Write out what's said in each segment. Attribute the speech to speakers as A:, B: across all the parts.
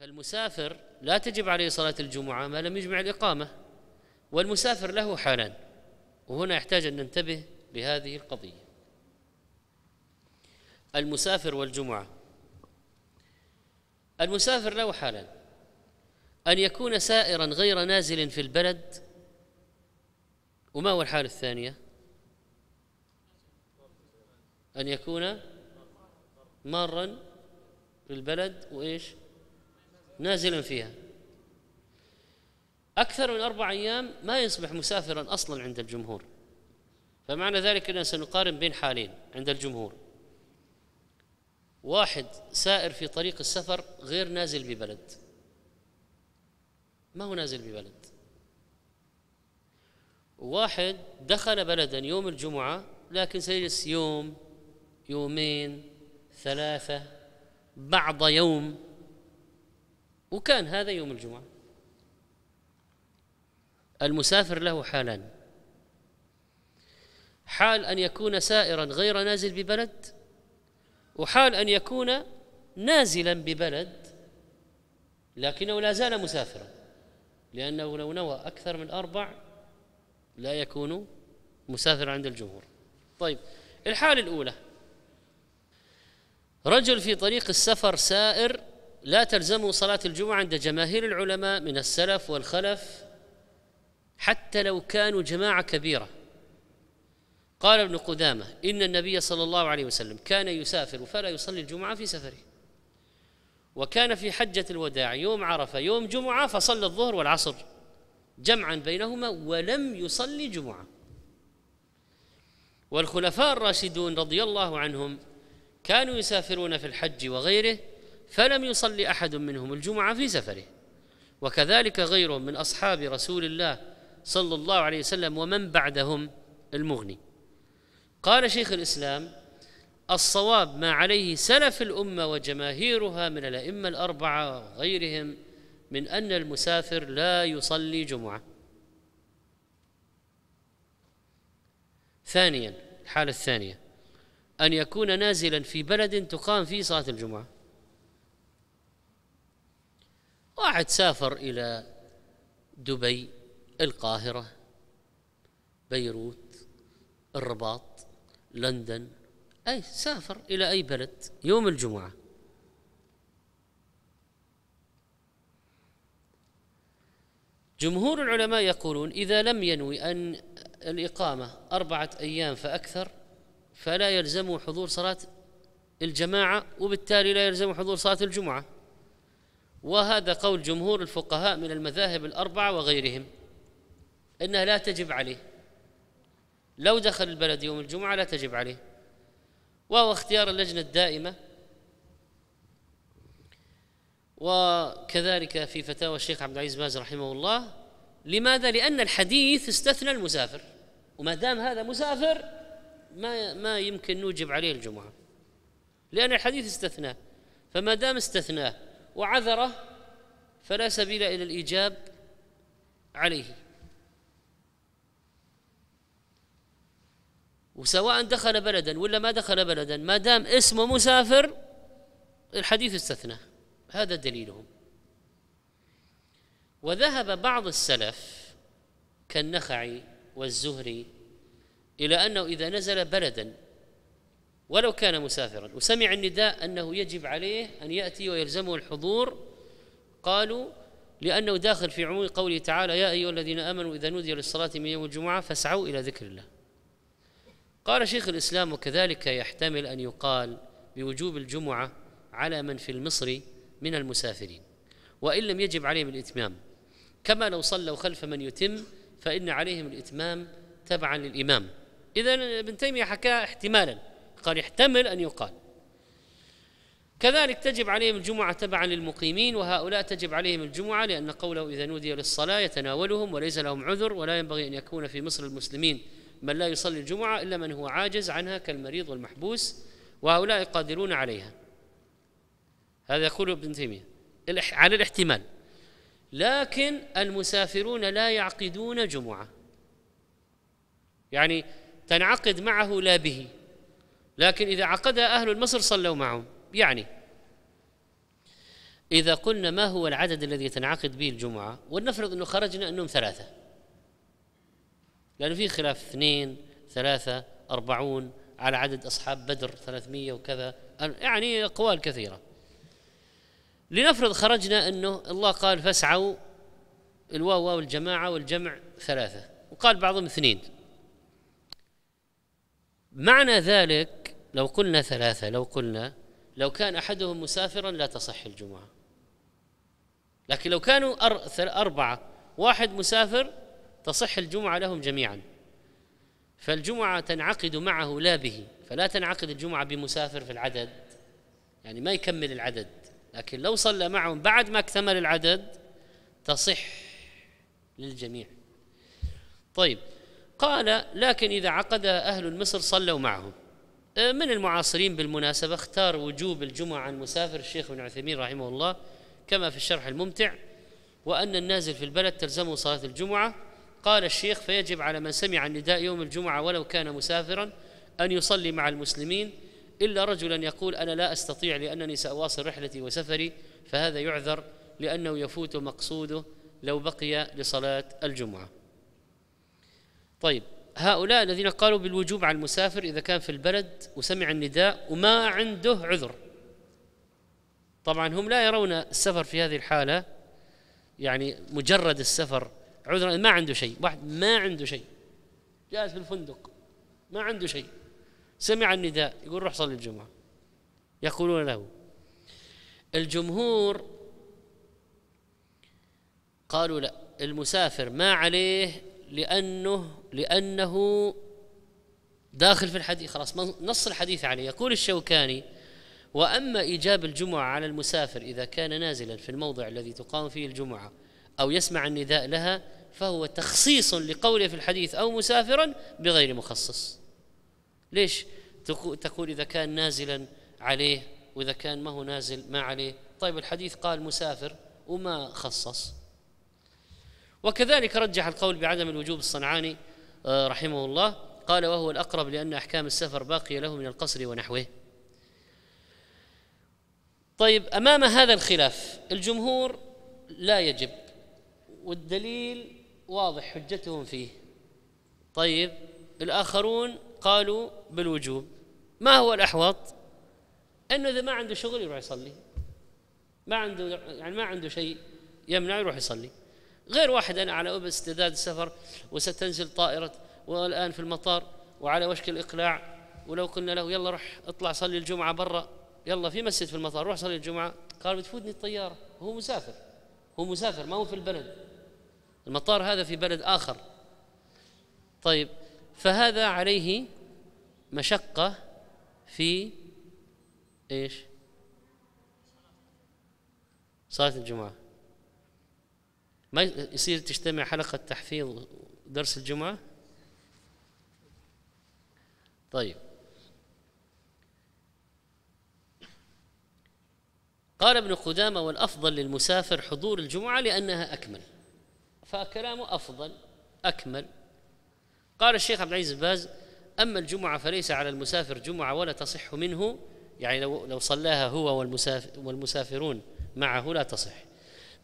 A: فالمسافر لا تجب عليه صلاة الجمعة ما لم يجمع الإقامة والمسافر له حالان وهنا يحتاج أن ننتبه لهذه القضية المسافر والجمعة المسافر له حالان أن يكون سائرا غير نازل في البلد وما هو الحال الثانية أن يكون مارا في البلد وإيش نازلا فيها أكثر من أربع أيام ما يصبح مسافرا أصلا عند الجمهور فمعنى ذلك أننا سنقارن بين حالين عند الجمهور واحد سائر في طريق السفر غير نازل ببلد ما هو نازل ببلد واحد دخل بلدا يوم الجمعة لكن سيجلس يوم يومين ثلاثة بعض يوم وكان هذا يوم الجمعة المسافر له حالان حال أن يكون سائرا غير نازل ببلد وحال أن يكون نازلا ببلد لكنه لا زال مسافرا لأنه لو نوى أكثر من أربع لا يكون مسافرا عند الجمهور طيب الحالة الأولى رجل في طريق السفر سائر لا تلزموا صلاة الجمعة عند جماهير العلماء من السلف والخلف حتى لو كانوا جماعة كبيرة قال ابن قدامة إن النبي صلى الله عليه وسلم كان يسافر فلا يصلي الجمعة في سفره وكان في حجة الوداع يوم عرفة يوم جمعة فصلى الظهر والعصر جمعا بينهما ولم يصلي جمعة والخلفاء الراشدون رضي الله عنهم كانوا يسافرون في الحج وغيره فلم يصلي احد منهم الجمعه في سفره وكذلك غيرهم من اصحاب رسول الله صلى الله عليه وسلم ومن بعدهم المغني قال شيخ الاسلام الصواب ما عليه سلف الامه وجماهيرها من الائمه الاربعه وغيرهم من ان المسافر لا يصلي جمعه ثانيا الحاله الثانيه ان يكون نازلا في بلد تقام فيه صلاه الجمعه واحد سافر إلى دبي القاهرة بيروت الرباط لندن أي سافر إلى أي بلد يوم الجمعة جمهور العلماء يقولون إذا لم ينوي أن الإقامة أربعة أيام فأكثر فلا يلزم حضور صلاة الجماعة وبالتالي لا يلزم حضور صلاة الجمعة وهذا قول جمهور الفقهاء من المذاهب الأربعة وغيرهم إنها لا تجب عليه لو دخل البلد يوم الجمعة لا تجب عليه وهو اختيار اللجنة الدائمة وكذلك في فتاوى الشيخ عبد العزيز باز رحمه الله لماذا؟ لأن الحديث استثنى المسافر وما دام هذا مسافر ما ما يمكن نوجب عليه الجمعة لأن الحديث استثناه فما دام استثناه وعذره فلا سبيل الى الايجاب عليه وسواء دخل بلدا ولا ما دخل بلدا ما دام اسمه مسافر الحديث استثنى هذا دليلهم وذهب بعض السلف كالنخعي والزهري إلى أنه إذا نزل بلدا ولو كان مسافرا وسمع النداء انه يجب عليه ان ياتي ويلزمه الحضور قالوا لانه داخل في عموم قوله تعالى يا ايها الذين امنوا اذا نودي للصلاه من يوم الجمعه فاسعوا الى ذكر الله. قال شيخ الاسلام وكذلك يحتمل ان يقال بوجوب الجمعه على من في المصر من المسافرين وان لم يجب عليهم الاتمام كما لو صلوا خلف من يتم فان عليهم الاتمام تبعا للامام. اذا ابن تيميه حكى احتمالا قال يحتمل أن يقال كذلك تجب عليهم الجمعة تبعا للمقيمين وهؤلاء تجب عليهم الجمعة لأن قوله إذا نودي للصلاة يتناولهم وليس لهم عذر ولا ينبغي أن يكون في مصر المسلمين من لا يصلي الجمعة إلا من هو عاجز عنها كالمريض والمحبوس وهؤلاء قادرون عليها هذا يقول ابن تيمية على الاحتمال لكن المسافرون لا يعقدون جمعة يعني تنعقد معه لا به لكن إذا عقدها أهل مصر صلوا معهم يعني إذا قلنا ما هو العدد الذي تنعقد به الجمعة ولنفرض أنه خرجنا أنهم ثلاثة لأنه في خلاف اثنين ثلاثة أربعون على عدد أصحاب بدر ثلاثمية وكذا يعني أقوال كثيرة لنفرض خرجنا أنه الله قال فاسعوا الواو واو الجماعة والجمع ثلاثة وقال بعضهم اثنين معنى ذلك لو قلنا ثلاثة لو قلنا لو كان أحدهم مسافرا لا تصح الجمعة لكن لو كانوا أربعة واحد مسافر تصح الجمعة لهم جميعا فالجمعة تنعقد معه لا به فلا تنعقد الجمعة بمسافر في العدد يعني ما يكمل العدد لكن لو صلى معهم بعد ما اكتمل العدد تصح للجميع طيب قال لكن إذا عقدها أهل مصر صلوا معهم أه، من المعاصرين بالمناسبة اختار وجوب الجمعة عن مسافر الشيخ ابن عثيمين رحمه الله كما في الشرح الممتع وأن النازل في البلد تلزمه صلاة الجمعة قال الشيخ فيجب على من سمع النداء يوم الجمعة ولو كان مسافرا أن يصلي مع المسلمين إلا رجلا يقول أنا لا أستطيع لأنني سأواصل رحلتي وسفري فهذا يعذر لأنه يفوت مقصوده لو بقي لصلاة الجمعة طيب هؤلاء الذين قالوا بالوجوب على المسافر إذا كان في البلد وسمع النداء وما عنده عذر طبعا هم لا يرون السفر في هذه الحالة يعني مجرد السفر عذرا ما عنده شيء واحد ما عنده شيء جالس في الفندق ما عنده شيء سمع النداء يقول روح صلي الجمعة يقولون له الجمهور قالوا لا المسافر ما عليه لأنه لأنه داخل في الحديث خلاص نص الحديث عليه يقول الشوكاني وأما إيجاب الجمعة على المسافر إذا كان نازلا في الموضع الذي تقام فيه الجمعة أو يسمع النداء لها فهو تخصيص لقوله في الحديث أو مسافرا بغير مخصص ليش تقول إذا كان نازلا عليه وإذا كان ما هو نازل ما عليه طيب الحديث قال مسافر وما خصص وكذلك رجح القول بعدم الوجوب الصنعاني آه، رحمه الله قال وهو الأقرب لأن أحكام السفر باقية له من القصر ونحوه طيب أمام هذا الخلاف الجمهور لا يجب والدليل واضح حجتهم فيه طيب الآخرون قالوا بالوجوب ما هو الأحوط أنه إذا ما عنده شغل يروح يصلي ما عنده يعني ما عنده شيء يمنع يروح يصلي غير واحد أنا على أبس استعداد السفر وستنزل طائرة والآن في المطار وعلى وشك الإقلاع ولو قلنا له يلا روح اطلع صلي الجمعة برا يلا في مسجد في المطار روح صلي الجمعة قال بتفوتني الطيارة هو مسافر هو مسافر ما هو في البلد المطار هذا في بلد آخر طيب فهذا عليه مشقة في ايش؟ صلاة الجمعة ما يصير تجتمع حلقة تحفيظ درس الجمعة طيب قال ابن قدامة والأفضل للمسافر حضور الجمعة لأنها أكمل فكلامه أفضل أكمل قال الشيخ عبد العزيز باز أما الجمعة فليس على المسافر جمعة ولا تصح منه يعني لو لو صلاها هو والمسافر والمسافرون معه لا تصح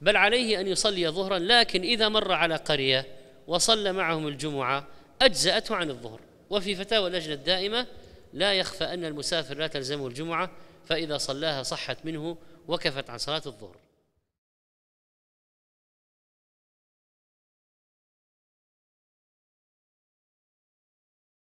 A: بل عليه أن يصلي ظهرا لكن إذا مر على قرية وصلى معهم الجمعة أجزأته عن الظهر وفي فتاوى اللجنة الدائمة لا يخفى أن المسافر لا تلزمه الجمعة فإذا صلاها صحت منه وكفت عن صلاة الظهر